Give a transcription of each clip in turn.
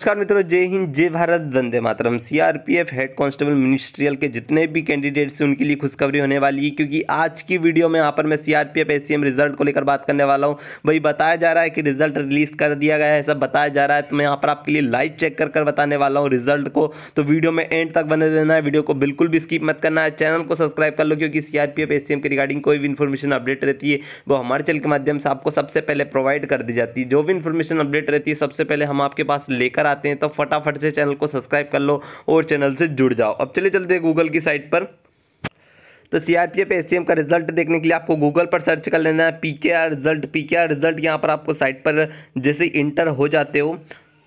नमस्कार मित्रों जय हिंद जय भारत वंदे मातरम सीआरपीएफ हेड कांस्टेबल मिनिस्ट्रियल के जितने भी कैंडिडेट्स हैं उनके लिए खुशखबरी होने वाली है क्योंकि आज की वीडियो में यहाँ पर मैं सीआरपीएफ एसीएम रिजल्ट को लेकर बात करने वाला हूँ भाई बताया जा रहा है कि रिजल्ट रिलीज कर दिया गया है सब बताया जा रहा है तो मैं यहाँ पर आपके लिए लाइव चेक कर कर बताने वाला हूँ रिजल्ट को तो वीडियो में एंड तक बने रहना है वीडियो को बिल्कुल भी स्कीप मत करना है चैनल को सब्सक्राइब कर लो क्योंकि सीआरपीएफ एसीएम के रिगार्डिंग कोई भी इन्फॉर्मेशन अपडेट रहती है वो हमारे चैनल के माध्यम से आपको सबसे पहले प्रोवाइड कर दी जाती है जो भी इन्फॉर्मेशन अपडेट रहती है सबसे पहले हम आपके पास लेकर आते हैं तो फटाफट से चैनल को सब्सक्राइब कर लो और चैनल से जुड़ जाओ अब चले चलते हैं गूगल की साइट पर तो C R P F S C M का रिजल्ट देखने के लिए आपको गूगल पर सर्च कर लेना है P K R result P K R result यहाँ पर आपको साइट पर जैसे इंटर हो जाते हो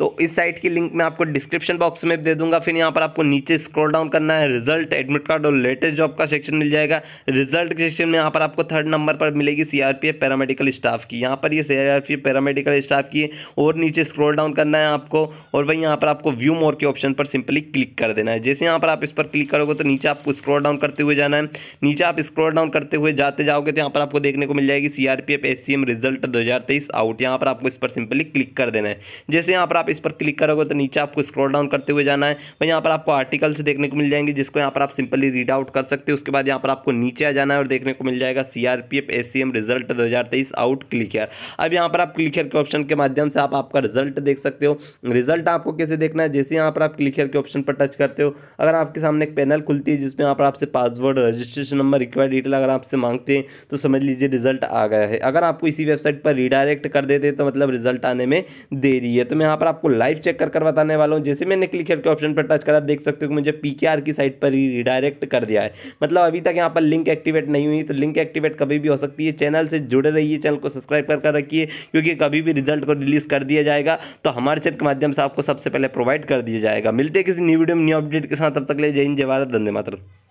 तो इस साइट की लिंक मैं आपको डिस्क्रिप्शन बॉक्स में दे दूंगा फिर यहाँ पर आपको नीचे स्क्रॉल डाउन करना है रिजल्ट एडमिट कार्ड और लेटेस्ट जॉब का सेक्शन मिल जाएगा रिजल्ट सेक्शन में यहाँ पर आपको थर्ड नंबर पर मिलेगी सीआरपीएफ पैरामेडिकल स्टाफ की यहाँ पर ये सीआरपीएफ पैरामेडिकल स्टाफ की और नीचे स्क्रोल डाउन करना है आपको और वही यहाँ पर आपको व्यू मोर के ऑप्शन पर सिंपली क्लिक कर देना है जैसे यहाँ पर आप इस पर क्लिक करोगे तो नीचे आपको स्क्रोल डाउन करते हुए जाना है नीचे आप स्क्रोल डाउन करते हुए जाते जाओगे तो यहाँ पर आपको देखने को मिल जाएगी सीआरपीएफ एम रिजल्ट तेईस आउट यहाँ पर आपको इस पर सिंपली क्लिक कर देना है जैसे यहाँ पर आप इस पर क्लिक करोगे तो नीचे आपको स्क्रॉल डाउन करते हुए जाना है वहीं यहाँ पर आपको आर्टिकल्स देखने को मिल जाएंगे जिसको यहाँ पर आप सिंपली रीड आउट कर सकते हो उसके बाद यहाँ पर आपको नीचे आ जाना है और देखने को मिल जाएगा C R P F S C M result दो हज़ार तेईस आउट क्लिकर अब यहाँ पर आप क्लिकर के ऑप्शन के माध्यम से आप आपका रिजल्ट देख सकते हो रिजल्ट आपको कैसे देखना है जैसे यहाँ पर आप क्लिकर के ऑप्शन पर टच करते हो अगर आपके सामने एक पैनल खुलती है जिसमें यहाँ पर आपसे password registration number require detail अगर आपसे मांगते हैं तो समझ लीजिए रिजल्ट आ गया है अगर आपको इसी वेबसाइट पर रिडायरेक्ट कर देते तो मतलब रिजल्ट आने में देरी है तो मैं यहाँ पर आपको लाइव चेक कर कर बताने वाला हूँ जैसे मैंने क्लिक करके ऑप्शन पर टच करा देख सकते हो कि मुझे पी की साइट पर ही रिडायरेक्ट कर दिया है मतलब अभी तक यहाँ पर लिंक एक्टिवेट नहीं हुई तो लिंक एक्टिवेट कभी भी हो सकती है चैनल से जुड़े रहिए चैनल को सब्सक्राइब कर कर रखिए क्योंकि कभी भी रिजल्ट को रिलीज़ कर दिया जाएगा तो हमारे चैनल के माध्यम से आपको सबसे पहले प्रोवाइड कर दिया जाएगा मिलते किसी न्यू वीडियो में न्यू अपडेट के साथ तब तक ले जय हिंद जय भारत वंदे